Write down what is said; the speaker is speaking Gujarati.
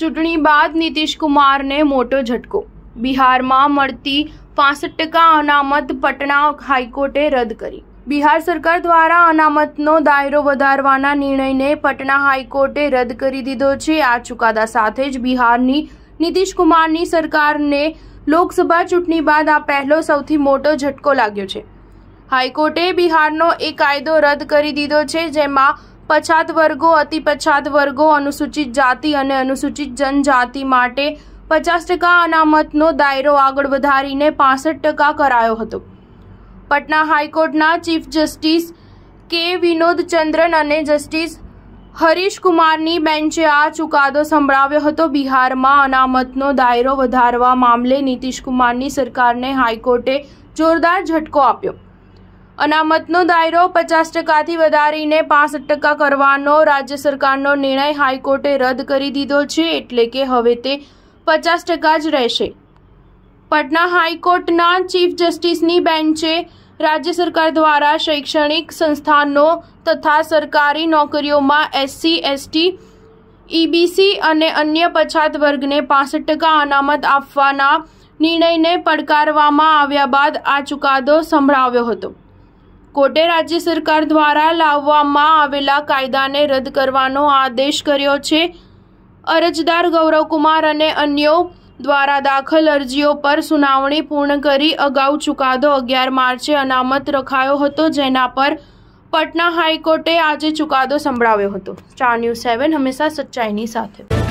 ચૂંટણી બાદ નીતિશ કુમારને મોટો ઝટકો બિહારમાં મળતી પાસઠ ટકા અનામત પટના હાઈકોર્ટે રદ કરી બિહાર સરકાર દ્વારા અનામતનો દાયરો વધારવાના નિર્ણયને પટના હાઈકોર્ટે રદ કરી દીધો છે આ ચુકાદા સાથે જ બિહારની નીતિશ કુમારની સરકારને લોકસભા ચૂંટણી બાદ આ પહેલો સૌથી મોટો ઝટકો લાગ્યો છે હાઈકોર્ટે બિહારનો એક કાયદો રદ કરી દીધો છે જેમાં પછાત વર્ગો અતિ પછાત વર્ગો અનુસૂચિત જાતિ અને અનુસૂચિત જનજાતિ માટે પચાસ ટકા અનામતનો દાયરો આગળ વધારીને પાસઠ ટકા કરાયો હતો પટના હાઈકોર્ટના ચીફ જસ્ટિસ કે વિનોદ ચંદ્રન અને જસ્ટિસ હરીશ કુમારની બેન્ચે આ ચુકાદો સંભળાવ્યો હતો બિહારમાં અનામતનો દાયરો વધારવા મામલે નીતિશ કુમારની સરકારને હાઈકોર્ટે જોરદાર ઝટકો આપ્યો અનામતનો દાયરો પચાસ ટકાથી વધારીને પાસઠ ટકા કરવાનો રાજ્ય સરકારનો નિર્ણય હાઈકોર્ટે રદ કરી દીધો છે એટલે કે હવે તે પચાસ ટકા જ રહેશે પટના હાઈકોર્ટના ચીફ જસ્ટિસની બેન્ચે રાજ્ય સરકાર દ્વારા શૈક્ષણિક સંસ્થાનો તથા સરકારી નોકરીઓમાં એસસી એસટી ઈબીસી અને અન્ય પછાત વર્ગને પાસઠ ટકા અનામત આપવાના નિર્ણયને પડકારવામાં આવ્યા બાદ આ ચુકાદો સંભળાવ્યો હતો કોર્ટે રાજ્ય સરકાર દ્વારા લાવવામાં આવેલા કાયદાને રદ કરવાનો આદેશ કર્યો છે અરજદાર ગૌરવકુમાર અને અન્યો દ્વારા દાખલ અરજીઓ પર સુનાવણી પૂર્ણ કરી અગાઉ ચુકાદો અગિયાર માર્ચે અનામત રખાયો હતો જેના પર પટના હાઈકોર્ટે આજે ચુકાદો સંભળાવ્યો હતો ચાર ન્યૂઝ સેવન હંમેશા સચ્ચાઈની સાથે